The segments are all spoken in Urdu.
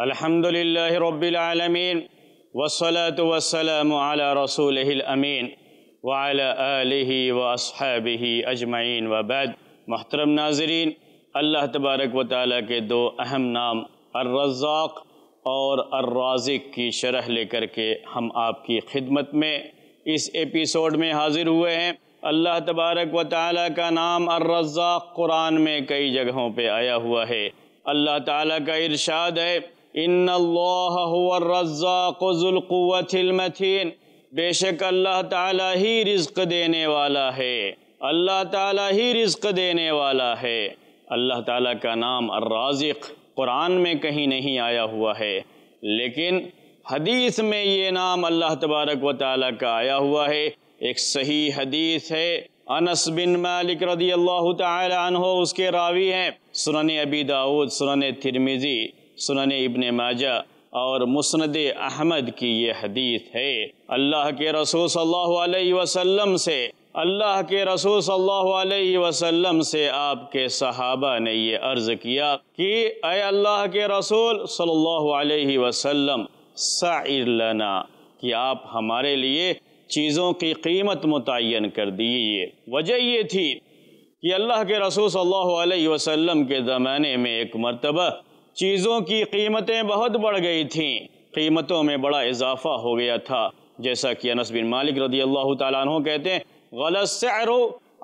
الحمد للہ رب العالمین والصلاة وسلم رسول امین ولا و صحب ہی اجمعین بعد محترم ناظرین اللہ تبارک و تعالیٰ کے دو اہم نام الرزاق اور الرازق کی شرح لے کر کے ہم آپ کی خدمت میں اس ایپیسوڈ میں حاضر ہوئے ہیں اللہ تبارک و تعالیٰ کا نام الرزاق قرآن میں کئی جگہوں پہ آیا ہوا ہے اللہ تعالیٰ کا ارشاد ہے ان اللہ هو الرزاق ذو القوة المتین بے شک اللہ تعالی ہی رزق دینے والا ہے اللہ تعالی ہی رزق دینے والا ہے اللہ تعالی کا نام الرازق قرآن میں کہیں نہیں آیا ہوا ہے لیکن حدیث میں یہ نام اللہ تبارک و تعالی کا آیا ہوا ہے ایک صحیح حدیث ہے انس بن مالک رضی اللہ تعالی عنہ اس کے راوی ہیں سنن ابی داود سنن ترمیزی سنن ابن ماجہ اور مسند احمد کی یہ حدیث ہے اللہ کے رسول صلی اللہ علیہ وسلم سے اللہ کے رسول صلی اللہ علیہ وسلم سے آپ کے صحابہ نے یہ عرض کیا کہ کہ اے اللہ اللہ کے رسول صلی علیہ وسلم سعر لنا آپ ہمارے لیے چیزوں کی قیمت متعین کر دیجیے وجہ یہ تھی کہ اللہ کے رسول صلی اللہ علیہ وسلم کے زمانے میں ایک مرتبہ چیزوں کی قیمتیں بہت بڑھ گئی تھیں قیمتوں میں بڑا اضافہ ہو گیا تھا جیسا کہ انس بن مالک رضی اللہ تعالیٰ عنہ کہتے ہیں غلط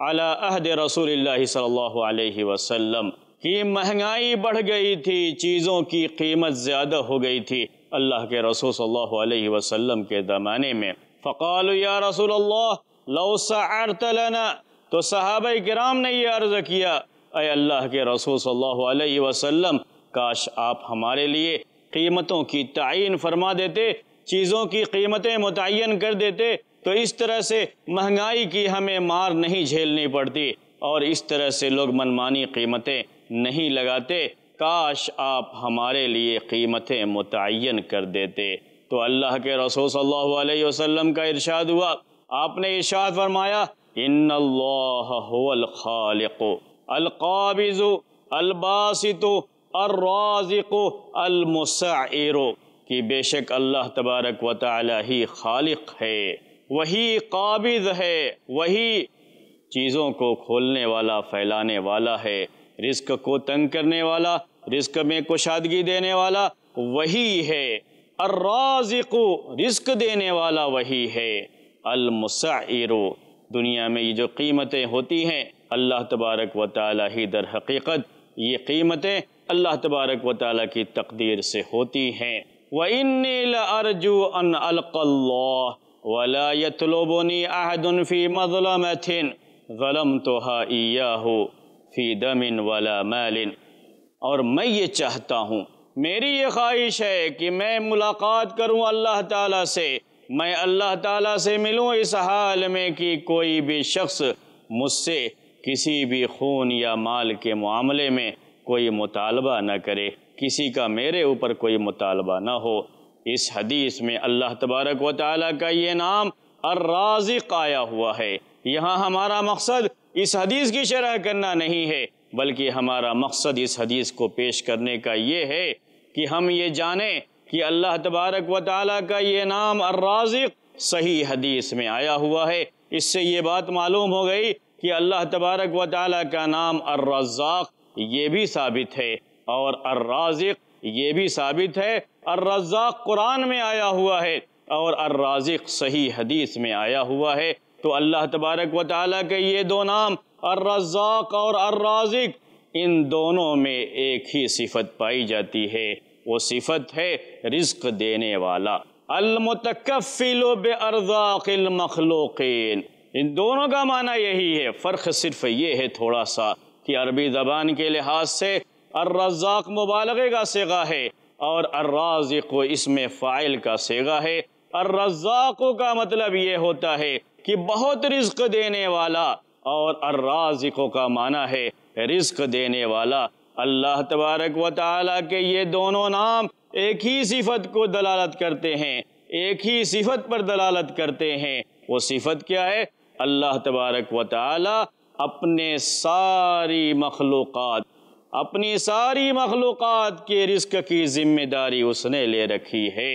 علی اہد رسول اللہ صلی اللہ علیہ وسلم کی مہنگائی بڑھ گئی تھی چیزوں کی قیمت زیادہ ہو گئی تھی اللہ کے رسول صلی اللہ علیہ وسلم کے دمانے میں فقالوا یا رسول اللہ لو سعرت لنا تو صحابہ کرام نے یہ عرض کیا اے اللہ کے رسول صلی اللہ علیہ وسلم کاش آپ ہمارے لیے قیمتوں کی تعین فرما دیتے چیزوں کی قیمتیں متعین کر دیتے تو اس طرح سے مہنگائی کی ہمیں مار نہیں جھیلنی پڑتی اور اس طرح سے لوگ منمانی قیمتیں نہیں لگاتے کاش آپ ہمارے لیے قیمتیں متعین کر دیتے تو اللہ کے رسول صلی اللہ علیہ وسلم کا ارشاد ہوا آپ نے ارشاد فرمایا ان اللہ هو الخالق القابض الباسط الرازق المسعر کہ بے شک اللہ تبارک و تعالی ہی خالق ہے وہی قابض ہے وہی چیزوں کو کھولنے والا پھیلانے والا ہے رزق کو تنگ کرنے والا رزق میں کشادگی دینے والا وہی ہے الرازق رزق دینے والا وہی ہے المسعر دنیا میں یہ جو قیمتیں ہوتی ہیں اللہ تبارک و تعالی ہی در حقیقت یہ قیمتیں اللہ تبارک و تعالیٰ کی تقدیر سے ہوتی ہیں وَإِنِّي لَأَرْجُوا أَنْ أَلْقَ اللَّهِ وَلَا يَتْلُوبُنِي أَحْدٌ فِي مَظْلَمَةٍ ظَلَمْتُهَا إِيَّاهُ فِي دَمٍ وَلَا مَالٍ اور میں یہ چاہتا ہوں میری یہ خواہش ہے کہ میں ملاقات کروں اللہ تعالیٰ سے میں اللہ تعالیٰ سے ملوں اس حال میں کہ کوئی بھی شخص مجھ سے کسی بھی خون یا مال کے معاملے میں کوئی مطالبہ نہ کرے کسی کا میرے اوپر کوئی مطالبہ نہ ہو اس حدیث میں اللہ تبارک و تعالیٰ کا یہ نام الرازق آیا ہوا ہے یہاں ہمارا مقصد اس حدیث کی شرح کرنا نہیں ہے بلکہ ہمارا مقصد اس حدیث کو پیش کرنے کا یہ ہے کہ ہم یہ جانیں کہ اللہ تبارک و تعالیٰ کا یہ نام الرازق صحیح حدیث میں آیا ہوا ہے اس سے یہ بات معلوم ہو گئی کہ اللہ تبارک و تعالیٰ کا نام الرزاق یہ بھی ثابت ہے اور الرازق یہ بھی ثابت ہے الرزاق قرآن میں آیا ہوا ہے اور الرازق صحیح حدیث میں آیا ہوا ہے تو اللہ تبارک و تعالیٰ کے یہ دو نام الرزاق اور الرازق ان دونوں میں ایک ہی صفت پائی جاتی ہے وہ صفت ہے رزق دینے والا المتکفل بارزاق المخلوقین بے ان دونوں کا معنی یہی ہے فرق صرف یہ ہے تھوڑا سا کہ عربی زبان کے لحاظ سے الرزاق مبالغے کا سیگا ہے اور الرازق و اس میں فائل کا سیگا ہے الرزاق کا مطلب یہ ہوتا ہے کہ بہت رزق دینے والا اور الرازق کا معنی ہے رزق دینے والا اللہ تبارک و تعالیٰ کے یہ دونوں نام ایک ہی صفت کو دلالت کرتے ہیں ایک ہی صفت پر دلالت کرتے ہیں وہ صفت کیا ہے اللہ تبارک و تعالیٰ اپنے ساری مخلوقات اپنی ساری مخلوقات کے رزق کی ذمہ داری اس نے لے رکھی ہے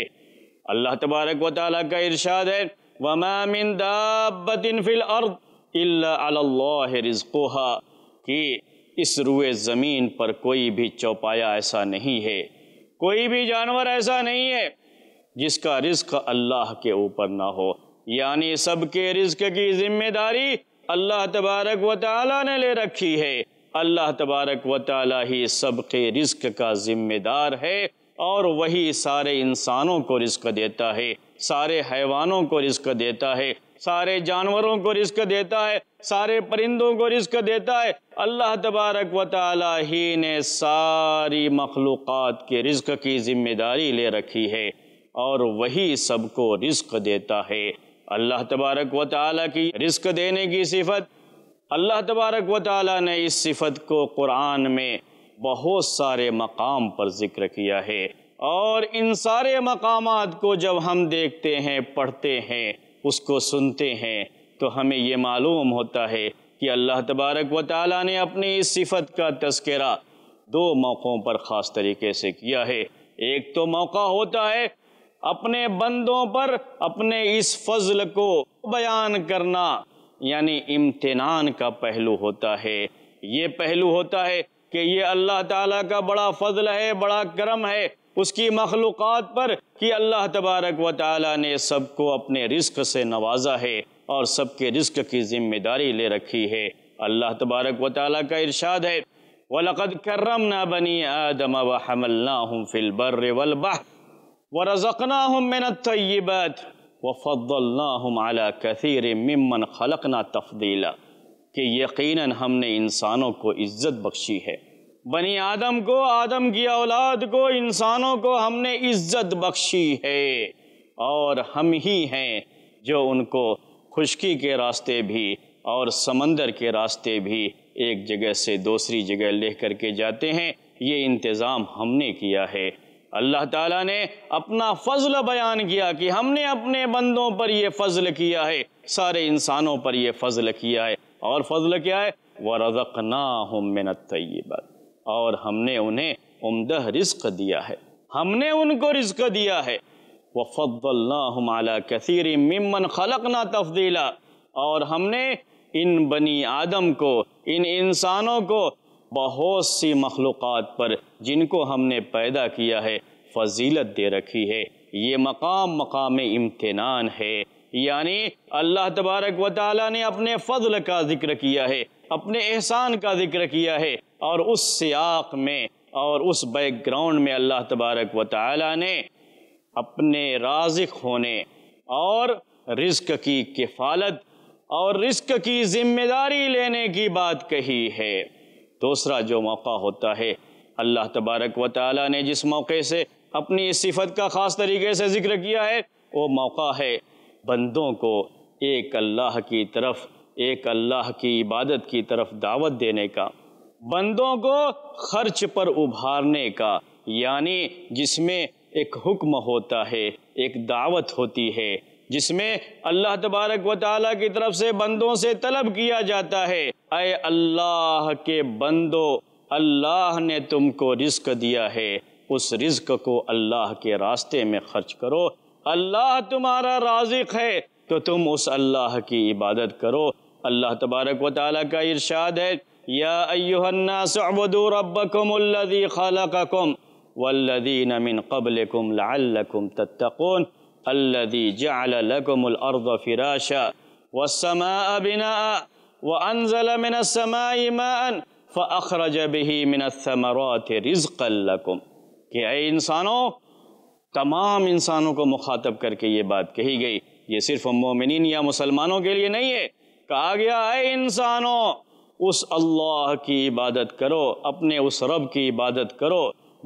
اللہ تبارک و تعالیٰ کا ارشاد ہے وَمَا مِن فِي الْأَرْضِ إِلَّا عَلَى اللَّهِ رِزْقُهَا کہ اس روئے زمین پر کوئی بھی چوپایا ایسا نہیں ہے کوئی بھی جانور ایسا نہیں ہے جس کا رزق اللہ کے اوپر نہ ہو یعنی سب کے رزق کی ذمہ داری اللہ تبارک و تعالی نے لے رکھی ہے اللہ تبارک و تعالی ہی سب کے رزق کا ذمہ دار ہے اور وہی سارے انسانوں کو رزق دیتا ہے سارے حیوانوں کو رزق دیتا ہے سارے جانوروں کو رزق دیتا ہے سارے پرندوں کو رزق دیتا ہے اللہ تبارک و تعالی ہی نے ساری مخلوقات کے رزق کی ذمہ داری لے رکھی ہے اور وہی سب کو رزق دیتا ہے اللہ تبارک و تعالیٰ کی رزق دینے کی صفت اللہ تبارک و تعالیٰ نے اس صفت کو قرآن میں بہت سارے مقام پر ذکر کیا ہے اور ان سارے مقامات کو جب ہم دیکھتے ہیں پڑھتے ہیں اس کو سنتے ہیں تو ہمیں یہ معلوم ہوتا ہے کہ اللہ تبارک و تعالیٰ نے اپنی اس صفت کا تذکرہ دو موقعوں پر خاص طریقے سے کیا ہے ایک تو موقع ہوتا ہے اپنے بندوں پر اپنے اس فضل کو بیان کرنا یعنی امتنان کا پہلو ہوتا ہے یہ پہلو ہوتا ہے کہ یہ اللہ تعالیٰ کا بڑا فضل ہے بڑا کرم ہے اس کی مخلوقات پر کہ اللہ تبارک و تعالیٰ نے سب کو اپنے رزق سے نوازا ہے اور سب کے رزق کی ذمہ داری لے رکھی ہے اللہ تبارک و تعالیٰ کا ارشاد ہے وَلَقَدْ كَرَّمْنَا بَنِي آدَمَ وَحَمَلْنَاهُمْ فِي الْبَرِّ وَالْبَحْرِ وَرَزَقْنَاهُمْ مِنَ ہوں وَفَضَّلْنَاهُمْ عَلَىٰ وہ فو خَلَقْنَا تَفْضِيلًا ممن کہ یقیناً ہم نے انسانوں کو عزت بخشی ہے بنی آدم کو آدم کی اولاد کو انسانوں کو ہم نے عزت بخشی ہے اور ہم ہی ہیں جو ان کو خشکی کے راستے بھی اور سمندر کے راستے بھی ایک جگہ سے دوسری جگہ لے کر کے جاتے ہیں یہ انتظام ہم نے کیا ہے اللہ تعالیٰ نے اپنا فضل بیان کیا کہ ہم نے اپنے بندوں پر یہ فضل کیا ہے سارے انسانوں پر یہ فضل کیا ہے اور فضل کیا ہے وَرَزَقْنَاهُمْ مِنَ نہ اور ہم نے انہیں عمدہ رزق دیا ہے ہم نے ان کو رزق دیا ہے وَفَضَّلْنَاهُمْ عَلَىٰ كَثِيرٍ مِّمَّنْ خَلَقْنَا تَفْضِيلًا اور ہم نے ان بنی آدم کو ان انسانوں کو بہت سی مخلوقات پر جن کو ہم نے پیدا کیا ہے فضیلت دے رکھی ہے یہ مقام مقام امتنان ہے یعنی اللہ تبارک و تعالیٰ نے اپنے فضل کا ذکر کیا ہے اپنے احسان کا ذکر کیا ہے اور اس سیاق میں اور اس بیک گراؤنڈ میں اللہ تبارک و تعالیٰ نے اپنے رازق ہونے اور رزق کی کفالت اور رزق کی ذمہ داری لینے کی بات کہی ہے دوسرا جو موقع ہوتا ہے اللہ تبارک و تعالی نے جس موقع سے اپنی اس صفت کا خاص طریقے سے ذکر کیا ہے وہ موقع ہے بندوں کو ایک اللہ کی طرف ایک اللہ کی عبادت کی طرف دعوت دینے کا بندوں کو خرچ پر ابھارنے کا یعنی جس میں ایک حکم ہوتا ہے ایک دعوت ہوتی ہے جس میں اللہ تبارک و تعالیٰ کی طرف سے بندوں سے طلب کیا جاتا ہے اے اللہ کے بندو اللہ نے تم کو رزق دیا ہے اس رزق کو اللہ کے راستے میں خرچ کرو اللہ تمہارا رازق ہے تو تم اس اللہ کی عبادت کرو اللہ تبارک و تعالیٰ کا ارشاد ہے یا ایوہ الناس عبدو ربکم اللذی خلقکم والذین من قبلکم لعلکم تتقون اللذی جعل لکم الارض فراشا والسماء بناء وَأَنزَلَ مِنَ السَّمَاءِ مَاءً فَأَخْرَجَ بِهِ مِنَ الثَّمَرَاتِ رِزْقًا لَكُمْ کہ اے انسانوں تمام انسانوں کو مخاطب کر کے یہ بات کہی گئی یہ صرف مومنین یا مسلمانوں کے لیے نہیں ہے کہا گیا اے انسانوں اس اللہ کی عبادت کرو اپنے اس رب کی عبادت کرو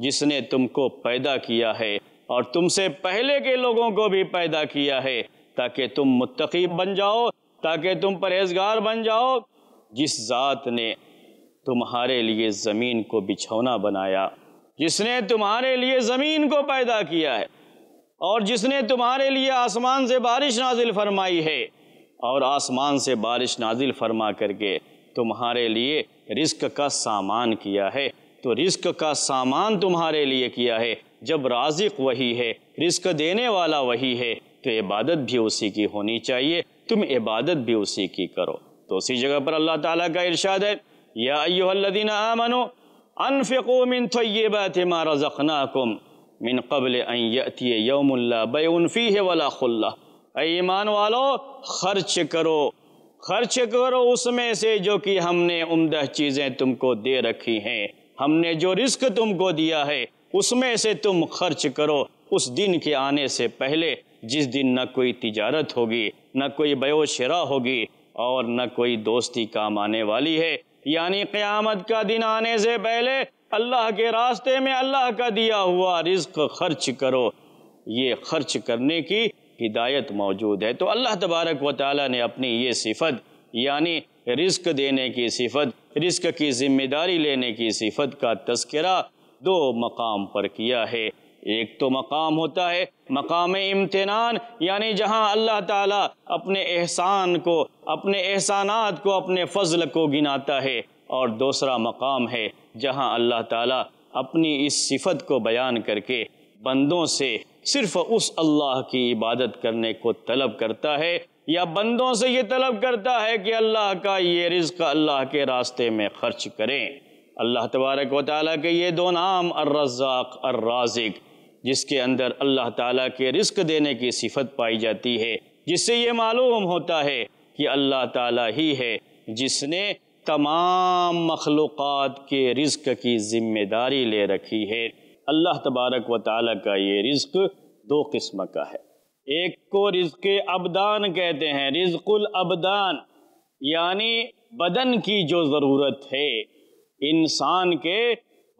جس نے تم کو پیدا کیا ہے اور تم سے پہلے کے لوگوں کو بھی پیدا کیا ہے تاکہ تم متقیب بن جاؤ تاکہ تم پرہیزگار بن جاؤ جس ذات نے تمہارے لیے زمین کو بچھونا بنایا جس نے تمہارے لیے زمین کو پیدا کیا ہے اور جس نے تمہارے لیے آسمان سے بارش نازل فرمائی ہے اور آسمان سے بارش نازل فرما کر کے تمہارے لیے رزق کا سامان کیا ہے تو رزق کا سامان تمہارے لیے کیا ہے جب رازق وہی ہے رزق دینے والا وہی ہے تو عبادت بھی اسی کی ہونی چاہیے تم عبادت بھی اسی کی کرو تو اسی جگہ پر اللہ تعالیٰ کا ارشاد ہے یا ایوہ الذین آمنوا انفقوا من طیبات ما رزقناکم من قبل ان یأتی یوم لا بیون فیہ ولا خلہ اے ایمان والو خرچ کرو خرچ کرو اس میں سے جو کی ہم نے امدہ چیزیں تم کو دے رکھی ہیں ہم نے جو رزق تم کو دیا ہے اس میں سے تم خرچ کرو اس دن کے آنے سے پہلے جس دن نہ کوئی تجارت ہوگی نہ کوئی شرا ہوگی اور نہ کوئی دوستی کام آنے والی ہے یعنی قیامت کا دن آنے سے پہلے اللہ کے راستے میں اللہ کا دیا ہوا رزق خرچ کرو یہ خرچ کرنے کی ہدایت موجود ہے تو اللہ تبارک و تعالیٰ نے اپنی یہ صفت یعنی رزق دینے کی صفت رزق کی ذمہ داری لینے کی صفت کا تذکرہ دو مقام پر کیا ہے ایک تو مقام ہوتا ہے مقام امتنان یعنی جہاں اللہ تعالیٰ اپنے احسان کو اپنے احسانات کو اپنے فضل کو گناتا ہے اور دوسرا مقام ہے جہاں اللہ تعالیٰ اپنی اس صفت کو بیان کر کے بندوں سے صرف اس اللہ کی عبادت کرنے کو طلب کرتا ہے یا بندوں سے یہ طلب کرتا ہے کہ اللہ کا یہ رزق اللہ کے راستے میں خرچ کریں اللہ تبارک و تعالیٰ کے یہ دو نام الرزاق الرازق جس کے اندر اللہ تعالیٰ کے رزق دینے کی صفت پائی جاتی ہے جس سے یہ معلوم ہوتا ہے کہ اللہ تعالیٰ ہی ہے جس نے تمام مخلوقات کے رزق کی ذمہ داری لے رکھی ہے اللہ تبارک و تعالیٰ کا یہ رزق دو قسم کا ہے ایک کو رزق ابدان کہتے ہیں رزق العبدان یعنی بدن کی جو ضرورت ہے انسان کے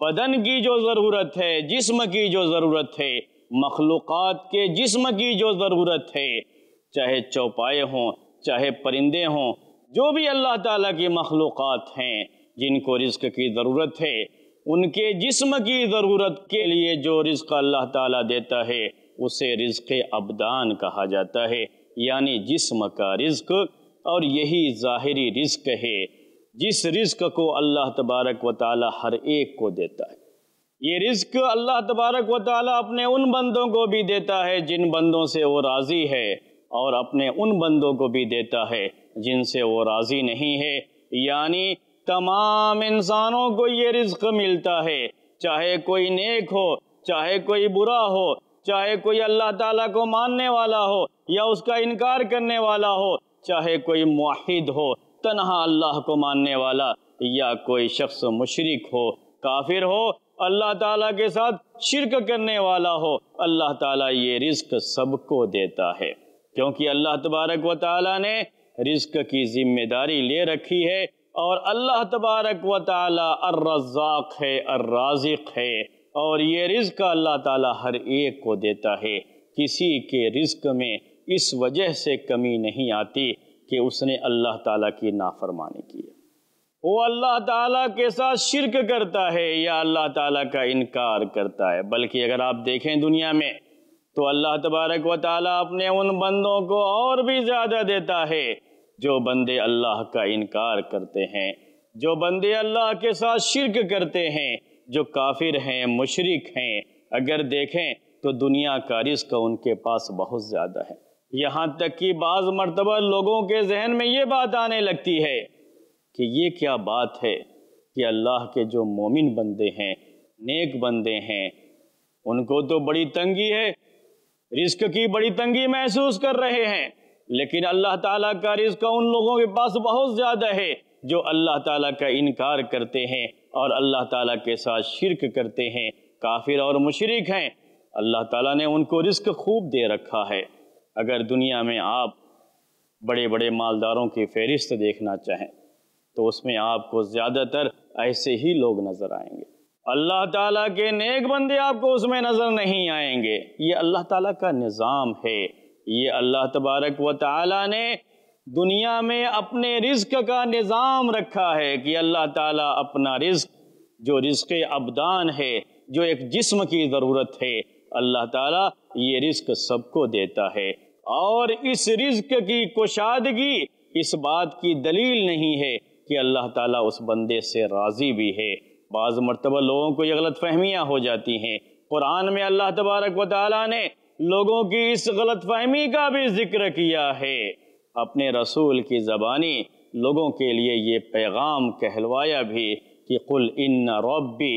بدن کی جو ضرورت ہے جسم کی جو ضرورت ہے مخلوقات کے جسم کی جو ضرورت ہے چاہے چوپائے ہوں چاہے پرندے ہوں جو بھی اللہ تعالیٰ کی مخلوقات ہیں جن کو رزق کی ضرورت ہے ان کے جسم کی ضرورت کے لیے جو رزق اللہ تعالیٰ دیتا ہے اسے رزق ابدان کہا جاتا ہے یعنی جسم کا رزق اور یہی ظاہری رزق ہے جس رزق کو اللہ تبارک و تعالی ہر ایک کو دیتا ہے یہ رزق اللہ تبارک و تعالی اپنے ان بندوں کو بھی دیتا ہے جن بندوں سے وہ راضی ہے اور اپنے ان بندوں کو بھی دیتا ہے جن سے وہ راضی نہیں ہے یعنی تمام انسانوں کو یہ رزق ملتا ہے چاہے کوئی نیک ہو چاہے کوئی برا ہو چاہے کوئی اللہ تعالیٰ کو ماننے والا ہو یا اس کا انکار کرنے والا ہو چاہے کوئی معاہد ہو تنہا اللہ کو ماننے والا یا کوئی شخص مشرک ہو کافر ہو اللہ تعالیٰ کے ساتھ شرک کرنے والا ہو اللہ تعالیٰ یہ رزق سب کو دیتا ہے کیونکہ اللہ تبارک و تعالیٰ نے رزق کی ذمہ داری لے رکھی ہے اور اللہ تبارک و تعالیٰ الرزاق ہے الرازق ہے اور یہ رزق اللہ تعالیٰ ہر ایک کو دیتا ہے کسی کے رزق میں اس وجہ سے کمی نہیں آتی کہ اس نے اللہ تعالیٰ کی نافرمانی کی ہے وہ اللہ تعالیٰ کے ساتھ شرک کرتا ہے یا اللہ تعالیٰ کا انکار کرتا ہے بلکہ اگر آپ دیکھیں دنیا میں تو اللہ تبارک و تعالیٰ اپنے ان بندوں کو اور بھی زیادہ دیتا ہے جو بندے اللہ کا انکار کرتے ہیں جو بندے اللہ کے ساتھ شرک کرتے ہیں جو کافر ہیں مشرک ہیں اگر دیکھیں تو دنیا کا رزق ان کے پاس بہت زیادہ ہے یہاں تک کہ بعض مرتبہ لوگوں کے ذہن میں یہ بات آنے لگتی ہے کہ یہ کیا بات ہے کہ اللہ کے جو مومن بندے ہیں نیک بندے ہیں ان کو تو بڑی تنگی ہے رزق کی بڑی تنگی محسوس کر رہے ہیں لیکن اللہ تعالیٰ کا رزق ان لوگوں کے پاس بہت زیادہ ہے جو اللہ تعالیٰ کا انکار کرتے ہیں اور اللہ تعالیٰ کے ساتھ شرک کرتے ہیں کافر اور مشرک ہیں اللہ تعالیٰ نے ان کو رزق خوب دے رکھا ہے اگر دنیا میں آپ بڑے بڑے مالداروں کی فہرست دیکھنا چاہیں تو اس میں آپ کو زیادہ تر ایسے ہی لوگ نظر آئیں گے اللہ تعالیٰ کے نیک بندے آپ کو اس میں نظر نہیں آئیں گے یہ اللہ تعالیٰ کا نظام ہے یہ اللہ تبارک و تعالیٰ نے دنیا میں اپنے رزق کا نظام رکھا ہے کہ اللہ تعالیٰ اپنا رزق جو رزق ابدان ہے جو ایک جسم کی ضرورت ہے اللہ تعالیٰ یہ رزق سب کو دیتا ہے اور اس رزق کی کشادگی اس بات کی دلیل نہیں ہے کہ اللہ تعالیٰ اس بندے سے راضی بھی ہے بعض مرتبہ لوگوں کو یہ غلط فہمیاں ہو جاتی ہیں قرآن میں اللہ تبارک و تعالیٰ نے لوگوں کی اس غلط فہمی کا بھی ذکر کیا ہے اپنے رسول کی زبانی لوگوں کے لیے یہ پیغام کہلوایا بھی کہ قل ان ربی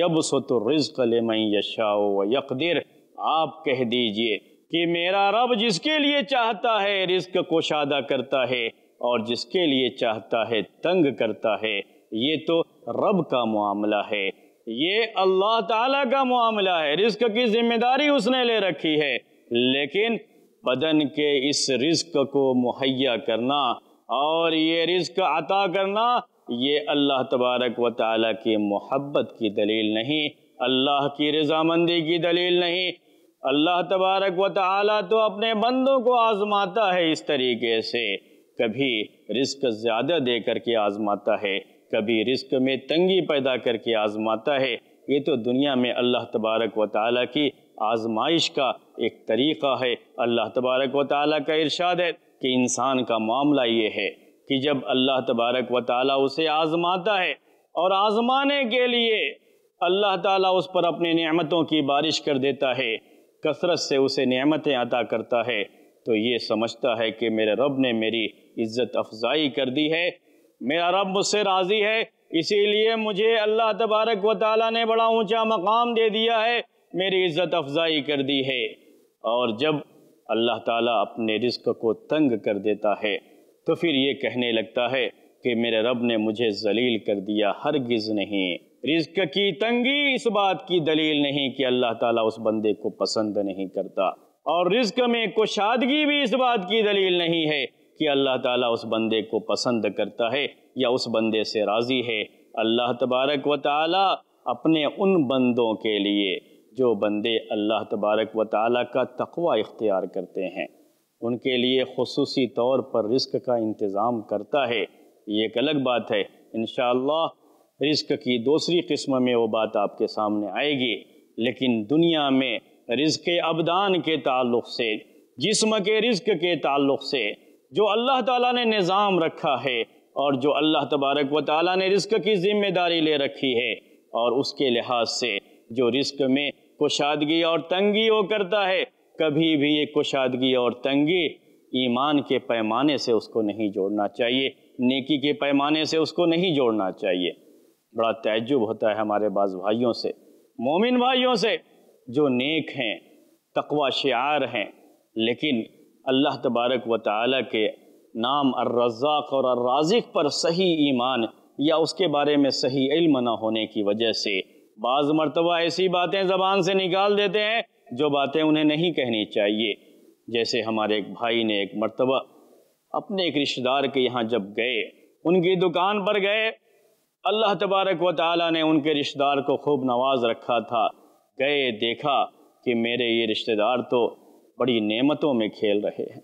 یبسط الرزق لمن یشاؤ و یقدر آپ کہہ دیجئے کہ میرا رب جس کے لیے چاہتا ہے رزق کو شادہ کرتا ہے اور جس کے لیے چاہتا ہے تنگ کرتا ہے یہ تو رب کا معاملہ ہے یہ اللہ تعالیٰ کا معاملہ ہے رزق کی ذمہ داری اس نے لے رکھی ہے لیکن بدن کے اس رزق کو مہیا کرنا اور یہ رزق عطا کرنا یہ اللہ تبارک و تعالیٰ کی محبت کی دلیل نہیں اللہ کی رضامندی کی دلیل نہیں اللہ تبارک و تعالی تو اپنے بندوں کو آزماتا ہے اس طریقے سے کبھی رزق زیادہ دے کر کے آزماتا ہے کبھی رزق میں تنگی پیدا کر کے آزماتا ہے یہ تو دنیا میں اللہ تبارک و تعالی کی آزمائش کا ایک طریقہ ہے اللہ تبارک و تعالیٰ کا ارشاد ہے کہ انسان کا معاملہ یہ ہے کہ جب اللہ تبارک و تعالیٰ اسے آزماتا ہے اور آزمانے کے لیے اللہ تعالیٰ اس پر اپنے نعمتوں کی بارش کر دیتا ہے کثرت سے اسے نعمتیں عطا کرتا ہے تو یہ سمجھتا ہے کہ میرے رب نے میری عزت افزائی کر دی ہے میرا رب مجھ سے راضی ہے اسی لیے مجھے اللہ تبارک و تعالیٰ نے بڑا اونچا مقام دے دیا ہے میری عزت افزائی کر دی ہے اور جب اللہ تعالیٰ اپنے رزق کو تنگ کر دیتا ہے تو پھر یہ کہنے لگتا ہے کہ میرے رب نے مجھے ذلیل کر دیا ہرگز نہیں رزق کی تنگی اس بات کی دلیل نہیں کہ اللہ تعالیٰ اس بندے کو پسند نہیں کرتا اور رزق میں کشادگی بھی اس بات کی دلیل نہیں ہے کہ اللہ تعالیٰ اس بندے کو پسند کرتا ہے یا اس بندے سے راضی ہے اللہ تبارک و تعالیٰ اپنے ان بندوں کے لیے جو بندے اللہ تبارک و تعالیٰ کا تقوی اختیار کرتے ہیں ان کے لیے خصوصی طور پر رزق کا انتظام کرتا ہے یہ ایک الگ بات ہے انشاءاللہ اللہ رزق کی دوسری قسم میں وہ بات آپ کے سامنے آئے گی لیکن دنیا میں رزق ابدان کے تعلق سے جسم کے رزق کے تعلق سے جو اللہ تعالیٰ نے نظام رکھا ہے اور جو اللہ تبارک و تعالیٰ نے رزق کی ذمہ داری لے رکھی ہے اور اس کے لحاظ سے جو رزق میں کشادگی اور تنگی وہ کرتا ہے کبھی بھی یہ کشادگی اور تنگی ایمان کے پیمانے سے اس کو نہیں جوڑنا چاہیے نیکی کے پیمانے سے اس کو نہیں جوڑنا چاہیے بڑا تعجب ہوتا ہے ہمارے بعض بھائیوں سے مومن بھائیوں سے جو نیک ہیں تقوی شعار ہیں لیکن اللہ تبارک و تعالیٰ کے نام الرزاق اور الرازق پر صحیح ایمان یا اس کے بارے میں صحیح علم نہ ہونے کی وجہ سے بعض مرتبہ ایسی باتیں زبان سے نکال دیتے ہیں جو باتیں انہیں نہیں کہنی چاہیے جیسے ہمارے ایک بھائی نے ایک مرتبہ اپنے ایک رشدار دار کے یہاں جب گئے ان کی دکان پر گئے اللہ تبارک و تعالی نے ان کے رشتے دار کو خوب نواز رکھا تھا گئے دیکھا کہ میرے یہ رشتے دار تو بڑی نعمتوں میں کھیل رہے ہیں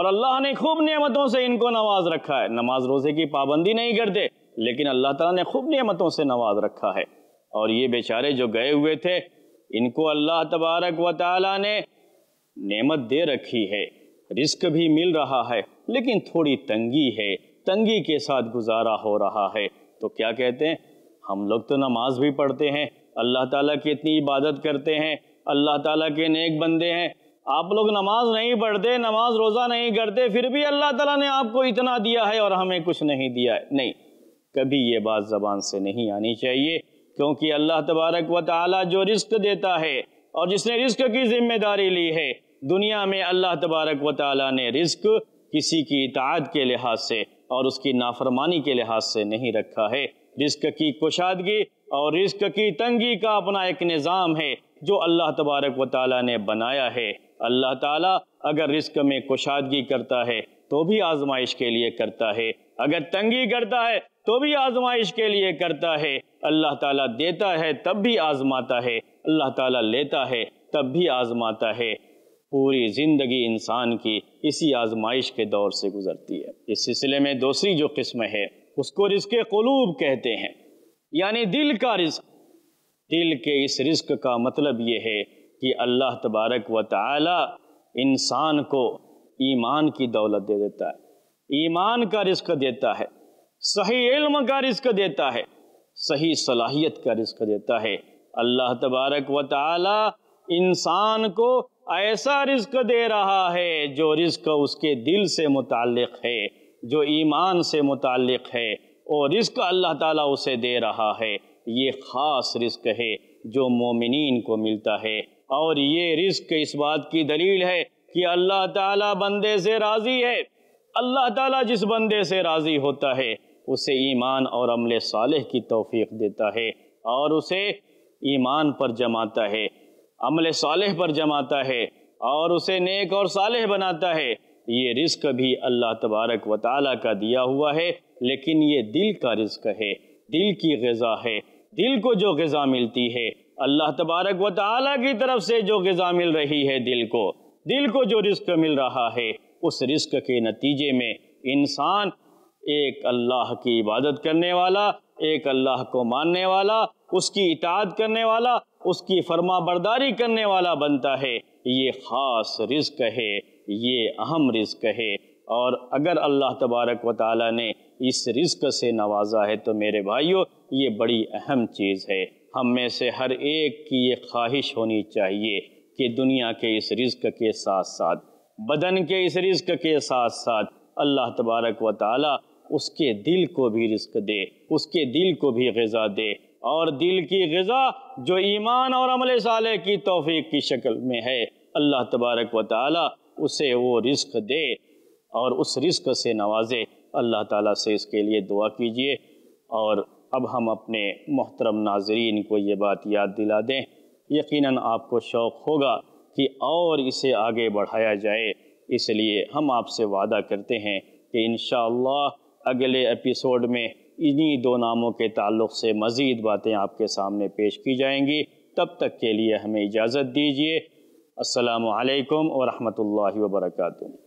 اور اللہ نے خوب نعمتوں سے ان کو نواز رکھا ہے نماز روزے کی پابندی نہیں کرتے لیکن اللہ تعالیٰ نے خوب نعمتوں سے نواز رکھا ہے اور یہ بیچارے جو گئے ہوئے تھے ان کو اللہ تبارک و تعالیٰ نے نعمت دے رکھی ہے رزق بھی مل رہا ہے لیکن تھوڑی تنگی ہے تنگی کے ساتھ گزارا ہو رہا ہے تو کیا کہتے ہیں ہم لوگ تو نماز بھی پڑھتے ہیں اللہ تعالیٰ کی اتنی عبادت کرتے ہیں اللہ تعالیٰ کے نیک بندے ہیں آپ لوگ نماز نہیں پڑھتے نماز روزہ نہیں کرتے پھر بھی اللہ تعالیٰ نے آپ کو اتنا دیا ہے اور ہمیں کچھ نہیں دیا ہے نہیں کبھی یہ بات زبان سے نہیں آنی چاہیے کیونکہ اللہ تبارک و تعالیٰ جو رزق دیتا ہے اور جس نے رزق کی ذمہ داری لی ہے دنیا میں اللہ تبارک و تعالیٰ نے رزق کسی کی اطاعت کے لحاظ سے اور اس کی نافرمانی کے لحاظ سے نہیں رکھا ہے رزق کی کشادگی اور رزق کی تنگی کا اپنا ایک نظام ہے جو اللہ تبارک و تعالیٰ نے بنایا ہے اللہ تعالیٰ اگر رزق میں کشادگی کرتا ہے تو بھی آزمائش کے لیے کرتا ہے اگر تنگی کرتا ہے تو بھی آزمائش کے لیے کرتا ہے اللہ تعالیٰ دیتا ہے تب بھی آزماتا ہے اللہ تعالیٰ لیتا ہے تب بھی آزماتا ہے پوری زندگی انسان کی اسی آزمائش کے دور سے گزرتی ہے اس سلسلے میں دوسری جو قسم ہے اس کو رزق قلوب کہتے ہیں یعنی دل کا رزق دل کے اس رزق کا مطلب یہ ہے کہ اللہ تبارک و تعالی انسان کو ایمان کی دولت دے دیتا ہے ایمان کا رزق دیتا ہے صحیح علم کا رزق دیتا ہے صحیح صلاحیت کا رزق دیتا ہے اللہ تبارک و تعالی انسان کو ایسا رزق دے رہا ہے جو رزق اس کے دل سے متعلق ہے جو ایمان سے متعلق ہے اور رزق اللہ تعالیٰ اسے دے رہا ہے یہ خاص رزق ہے جو مومنین کو ملتا ہے اور یہ رزق اس بات کی دلیل ہے کہ اللہ تعالیٰ بندے سے راضی ہے اللہ تعالیٰ جس بندے سے راضی ہوتا ہے اسے ایمان اور عمل صالح کی توفیق دیتا ہے اور اسے ایمان پر جماتا ہے عمل صالح پر جماتا ہے اور اسے نیک اور صالح بناتا ہے یہ رزق بھی اللہ تبارک و تعالیٰ کا دیا ہوا ہے لیکن یہ دل کا رزق ہے دل کی غذا ہے دل کو جو غذا ملتی ہے اللہ تبارک و تعالیٰ کی طرف سے جو غذا مل رہی ہے دل کو دل کو جو رزق مل رہا ہے اس رزق کے نتیجے میں انسان ایک اللہ کی عبادت کرنے والا ایک اللہ کو ماننے والا اس کی اطاعت کرنے والا اس کی فرما برداری کرنے والا بنتا ہے یہ خاص رزق ہے یہ اہم رزق ہے اور اگر اللہ تبارک و تعالی نے اس رزق سے نوازا ہے تو میرے بھائیوں یہ بڑی اہم چیز ہے ہم میں سے ہر ایک کی یہ خواہش ہونی چاہیے کہ دنیا کے اس رزق کے ساتھ ساتھ بدن کے اس رزق کے ساتھ ساتھ اللہ تبارک و تعالی اس کے دل کو بھی رزق دے اس کے دل کو بھی غذا دے اور دل کی غذا جو ایمان اور عمل صالح کی توفیق کی شکل میں ہے اللہ تبارک و تعالی اسے وہ رزق دے اور اس رزق سے نوازے اللہ تعالیٰ سے اس کے لیے دعا کیجئے اور اب ہم اپنے محترم ناظرین کو یہ بات یاد دلا دیں یقیناً آپ کو شوق ہوگا کہ اور اسے آگے بڑھایا جائے اس لیے ہم آپ سے وعدہ کرتے ہیں کہ انشاءاللہ اگلے اپیسوڈ میں انہی دو ناموں کے تعلق سے مزید باتیں آپ کے سامنے پیش کی جائیں گی تب تک کے لیے ہمیں اجازت دیجیے السلام علیکم ورحمۃ اللہ وبرکاتہ